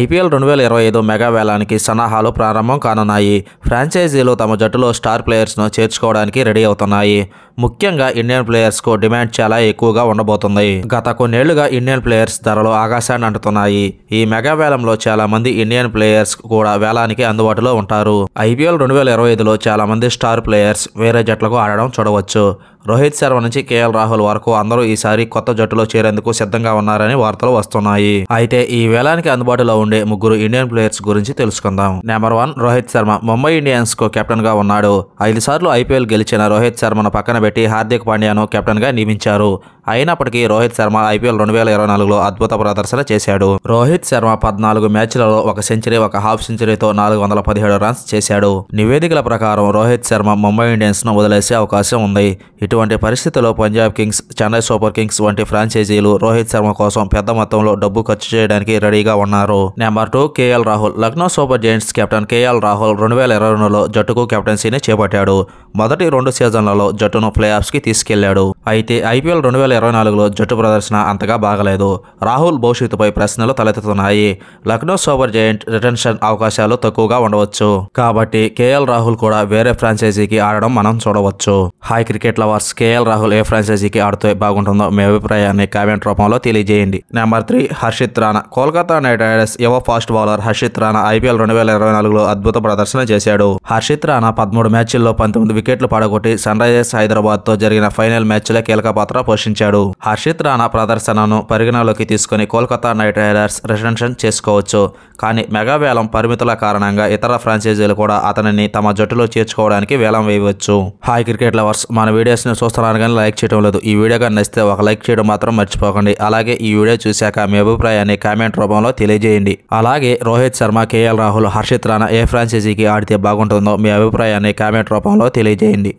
IPL రెండు వేల ఇరవై ఐదు మెగా వేలానికి సన్నాహాలు ప్రారంభం కానున్నాయి ఫ్రాంచైజీలు తమ జట్టులో స్టార్ ప్లేయర్స్ను చేర్చుకోవడానికి రెడీ అవుతున్నాయి ముఖ్యంగా ఇండియన్ ప్లేయర్స్కు డిమాండ్ చాలా ఎక్కువగా ఉండబోతుంది గత కొన్నేళ్లుగా ఇండియన్ ప్లేయర్స్ ధరలు ఆకాశాన్ని అంటుతున్నాయి ఈ మెగా వేలంలో చాలా మంది ఇండియన్ ప్లేయర్స్ కూడా వేలానికి అందుబాటులో ఉంటారు ఐపీఎల్ రెండు వేల ఇరవై ఐదులో చాలా మంది స్టార్ ప్లేయర్స్ వేరే జట్లకు ఆడడం చూడవచ్చు రోహిత్ శర్మ నుంచి కేఎల్ రాహుల్ వరకు అందరూ ఈసారి కొత్త జట్టులో చేరేందుకు సిద్ధంగా ఉన్నారని వార్తలు వస్తున్నాయి అయితే ఈ వేళానికి అందుబాటులో ఉండే ముగ్గురు ఇండియన్ ప్లేయర్స్ గురించి తెలుసుకుందాం number one Rohit Sharma Mumbai Indians కు కెప్టెన్ గా ఉన్నాడు ఐదు సార్లు ఐపీఎల్ గెలిచిన రోహిత్ శర్మను పక్కన పెట్టి హార్దిక్ పాండ్యాను కెప్టెన్ గా నియమించారు అయినప్పటికీ రోహిత్ శర్మ ఐపీఎల్ రెండు వేల ఇరవై నాలుగులో అద్భుత ప్రదర్శన చేశాడు రోహిత్ శర్మ పద్నాలుగు మ్యాచ్లలో ఒక సెంచరీ ఒక హాఫ్ సెంచరీతో నాలుగు వందల పదిహేడు రన్స్ చేశాడు నివేదికల ప్రకారం రోహిత్ శర్మ ముంబై ఇండియన్స్ ను వదిలేసే అవకాశం ఉంది ఇటు ఇటువంటి పరిస్థితిలో Punjab Kings Chennai Super Kings వంటి ఫ్రాంచైజీలు రోహిత్ శర్మ కోసం పెద్ద మొత్తంలో డబ్బు ఖర్చు చేయడానికి రెడీగా ఉన్నారు number two KL Rahul Lucknow Super Giants captain KL Rahul రెండు వేల ఇరవై రెండులో జట్టుకు కెప్టెన్సీని చేపట్టాడు మొదటి రెండు సీజన్లలో జట్టును ప్లే కి తీసుకెళ్లాడు అయితే ఐపీఎల్ రెండు వేల ఇరవై నాలుగులో జట్టు ప్రదర్శన అంతగా బాగలేదు రాహుల్ భవిష్యత్తుపై ప్రశ్నలు తలెత్తుతున్నాయి లక్నో సూపర్ జైంట్ రిటెన్షన్ అవకాశాలు తక్కువగా ఉండవచ్చు కాబట్టి కేఎల్ రాహుల్ కూడా వేరే ఫ్రాంచైజీకి ఆడడం మనం చూడవచ్చు hi cricket lovers KL Rahul ఏ ఫ్రాంచైజీకి ఆడుతూ బాగుంటుందో మీ అభిప్రాయాన్ని కామెంట్ రూపంలో తెలియజేయండి number three Harshit Rana Kolkata Knight Riders యువ fast bowler Harshit Rana IPL రెండు వేల ఇరవై నాలుగులో అద్భుత ప్రదర్శన చేశాడు హర్షిత్ రాణా పదమూడు మ్యాచ్ల్లో పంతొమ్మిది వికెట్లు పడగొట్టి సన్ రైజర్స్ హైదరాబాద్తో జరిగిన ఫైనల్ మ్యాచ్లో కీలక పాత్ర పోషించాడు హర్షిత్ రాణా ప్రదర్శనను పరిగణలోకి తీసుకుని కోల్కతా నైట్ రైడర్స్ రిటెన్షన్ చేసుకోవచ్చు కానీ మెగావేలం పరిమితుల కారణంగా ఇతర ఫ్రాంచైజీలు కూడా అతనిని తమ జట్టులో చేర్చుకోవడానికి వేలం వేయవచ్చు హాయ్ క్రికెట్ లవర్స్ మన వీడియోస్ను వీడియోని చూస్తున్నాను కానీ లైక్ చేయడం లేదు ఈ వీడియో కానీ నచ్చితే ఒక లైక్ చేయడం మాత్రం మర్చిపోకండి అలాగే ఈ వీడియో చూశాక మీ అభిప్రాయాన్ని కామెంట్ రూపంలో తెలియజేయండి అలాగే రోహిత్ శర్మ కేఎల్ రాహుల్ హర్షిత్ రాణా ఏ ఫ్రాంచైజీకి ఆడితే బాగుంటుందో మీ అభిప్రాయాన్ని కామెంట్ రూపంలో తెలియజేయండి